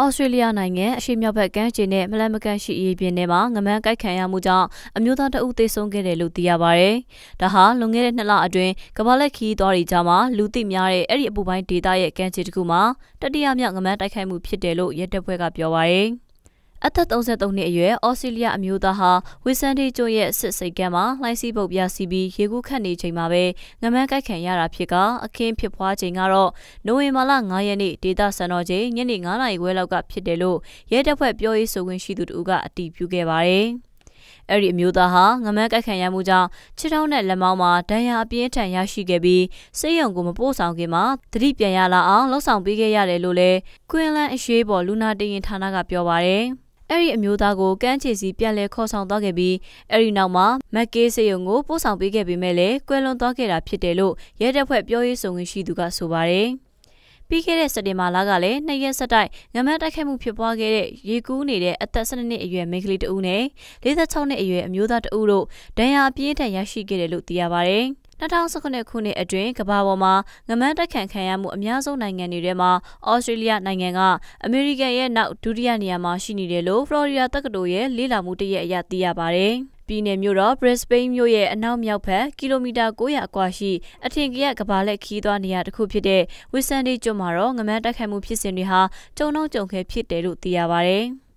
။ဩစတြေးလျနိုင်ငံအရှေ့မြောက်ဘက်ကမ်းခြေနဲ့မလန်မကန်ရှိအရေးပြင်ထဲမှာငမန်းကိုက်ခံရမှုကြောင့်အမျိုးသားတအုပ်သေဆုံးခဲ့တယ်လို့သိရပါဗျ။ဒါဟာလွန်ခဲ့တဲ့နှစ်လအတွင်းကမ္ဘာလက်ခီးသွားတွေကြားမှာလူသိများတဲ့အဲ့ဒီအပူပိုင်းဒေသရဲ့ကမ်းခြေတစ်ခုမှာတတိယမြောက်ငမန်းတိုက်ခိုက်မှုဖြစ်တယ်လို့ရဲတပ်ဖွဲ့ကပြောပါဗျ။အသက်33နှစ်အရွယ်အော်စတြေးလျအမျိုးသားဟာဝီဆန်ဒီကျွန်းရဲ့စစ်စိတ်ကမ်းမှာလှိုင်းစီးပုတ်ပြစီပြီးရေကူးခတ်နေချိန်မှာပဲငမန်းကိုက်ခံရတာဖြစ်ကအခင်းဖြစ်ပွားချိန်ကတော့နိုဝင်ဘာလ9ရက်နေ့ဒေသစံတော်ချိန်ညနေ9နာရီခွဲလောက်ကဖြစ်တယ်လို့ရဲတပ်ဖွဲ့ပြောရေးဆိုခွင့်ရှိသူတို့ကအတည်ပြုခဲ့ပါတယ်။အဲ့ဒီအမျိုးသားဟာငမန်းကိုက်ခံရမှုကြောင့်ခြေထောက်နဲ့လက်မောင်းမှာဒဏ်ရာအပြင်းထန်ရရှိခဲ့ပြီးစိတ်ယုံကိုမပို့ဆောင်ခင်မှာသတိပြန်ရလာအောင်လှုံ့ဆော်ပေးခဲ့ရတယ်လို့လဲကွင်းလန်းအရေးပေါ်လူနာတရင်ဌာနကပြောပါရယ်။အဲ့ဒီအမျိုးသားကိုကမ်းခြေစီပြန်လည်ခေါ်ဆောင်သွားခဲ့ပြီးအဲ့ဒီနောက်မှာမက်ကေးစေယုံကိုပို့ဆောင်ပေးခဲ့ပေမဲ့လည်းကွယ်လွန်သွားခဲ့တာဖြစ်တယ်လို့ရဲတပ်ဖွဲ့ပြောရေးဆိုခွင့်ရှိသူကဆိုပါတယ်။ပြီးခဲ့တဲ့စက်တင်ဘာလကလည်းနှစ်ရက်ဆက်တိုက်ငမတ်တိုက်ခိုက်မှုဖြစ်ပွားခဲ့တဲ့ရေကူးနေတဲ့အသက်12နှစ်အရွယ်မိန်းကလေးတဦးနဲ့46နှစ်အရွယ်အမျိုးသားတဦးတို့ဒဏ်ရာအပြင်းထန်ရရှိခဲ့တယ်လို့သိရပါတယ်။2019ခုနှစ်အတွင်းကမ္ဘာပေါ်မှာငမန်းတက်ခံခံရမှုအများဆုံးနိုင်ငံတွေထဲမှာဩစတြေးလျနိုင်ငံကအမေရိကန်ရဲ့နောက်ဒုတိယနေရာမှာရှိနေတယ်လို့ဖလော်ရီဒါတက္ကသိုလ်ရဲ့လေ့လာမှုတရက်အရသိရပါတယ်။ပြည်နယ်မြို့တော် Brisbane မြို့ရဲ့အနောက်မြောက်ဘက်ကီလိုမီတာ900အကွာရှိအထင်ကရကဘာလက်ခီးသွားနေရာတစ်ခုဖြစ်တဲ့ Whitsunday ကျွန်းမှာတော့ငမန်းတက်ခိုက်မှုဖြစ်စဉ်တွေဟာကြုံတော့ကြုံခဲဖြစ်တယ်လို့သိရပါဗျ။